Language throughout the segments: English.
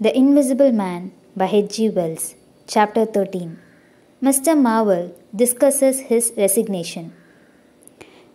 The Invisible Man by H.G. Wells, Chapter 13. Mr. Marvel discusses his resignation.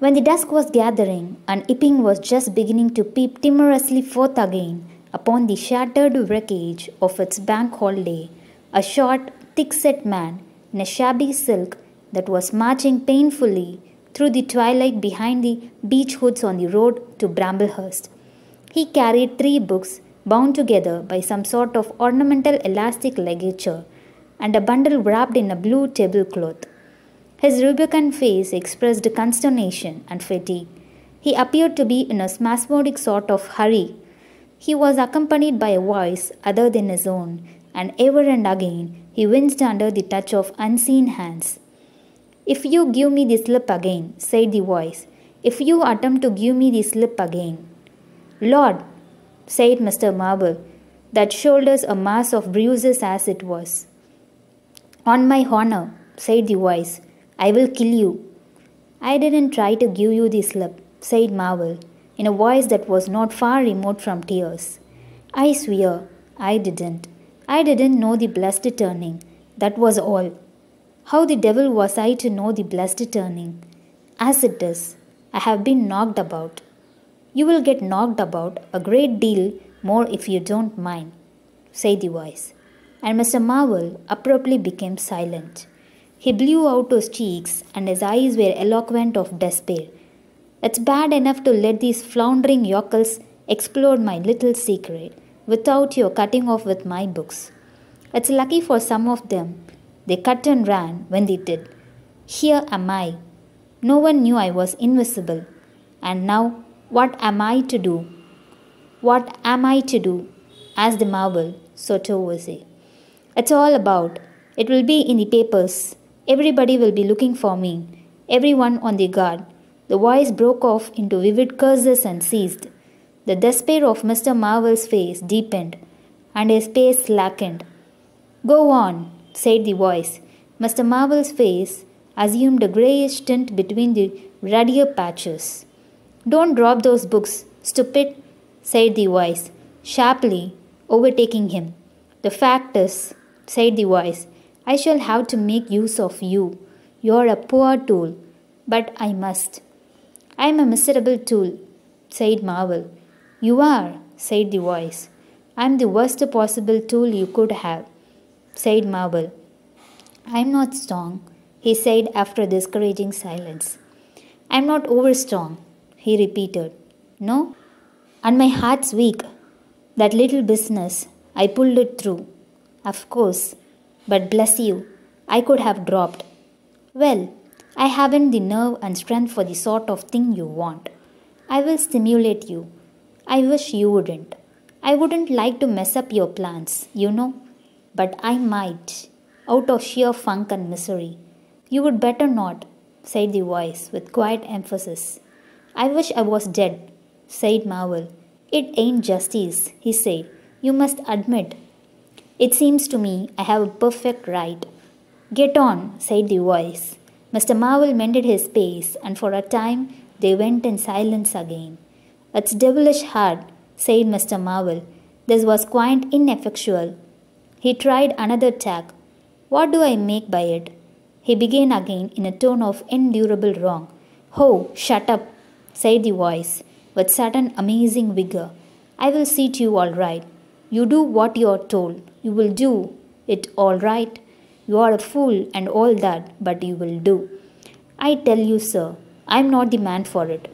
When the dusk was gathering and Iping was just beginning to peep timorously forth again upon the shattered wreckage of its bank holiday, a short, thick-set man in a shabby silk that was marching painfully through the twilight behind the beech hoods on the road to Bramblehurst. He carried three books bound together by some sort of ornamental elastic ligature, and a bundle wrapped in a blue tablecloth. His rubicund face expressed consternation and fatigue. He appeared to be in a spasmodic sort of hurry. He was accompanied by a voice other than his own, and ever and again he winced under the touch of unseen hands. If you give me the slip again, said the voice, if you attempt to give me the slip again. Lord, said Mr. Marble, that shoulders a mass of bruises as it was. On my honor, said the voice, I will kill you. I didn't try to give you the slip, said Marvel, in a voice that was not far remote from tears. I swear, I didn't. I didn't know the blessed turning. That was all. How the devil was I to know the blessed turning? As it is, I have been knocked about. You will get knocked about a great deal more if you don't mind, said the voice. And Mr. Marvel abruptly became silent. He blew out his cheeks, and his eyes were eloquent of despair. It's bad enough to let these floundering yokels explore my little secret without your cutting off with my books. It's lucky for some of them. They cut and ran when they did. Here am I. No one knew I was invisible. And now what am I to do? What am I to do? As the marvel, Soto was it. It's all about. It will be in the papers. Everybody will be looking for me. Everyone on the guard. The voice broke off into vivid curses and ceased. The despair of Mr. Marvel's face deepened, and his pace slackened. Go on, said the voice. Mr. Marvel's face assumed a greyish tint between the ruddier patches. Don't drop those books, stupid, said the voice, sharply overtaking him. The fact is, said the voice, I shall have to make use of you. You're a poor tool, but I must. I am a miserable tool, said Marvel. You are, said the voice. I am the worst possible tool you could have, said Marvel. I am not strong, he said after discouraging silence. I am not overstrong, he repeated. No, and my heart's weak. That little business, I pulled it through. Of course, but bless you, I could have dropped. Well, I haven't the nerve and strength for the sort of thing you want. I will stimulate you. I wish you wouldn't. I wouldn't like to mess up your plans, you know. But I might, out of sheer funk and misery. You would better not, said the voice with quiet emphasis. I wish I was dead, said Marvel. It ain't justice, he said. You must admit. It seems to me I have a perfect right. Get on, said the voice. Mr. Marvel mended his pace, and for a time they went in silence again. It's devilish hard, said Mr. Marvel. This was quite ineffectual. He tried another tack. What do I make by it? He began again in a tone of endurable wrong. Ho, oh, shut up, said the voice, with sudden amazing vigor. I will see to you all right. You do what you are told. You will do it all right. You are a fool and all that, but you will do. I tell you, sir, I am not the man for it.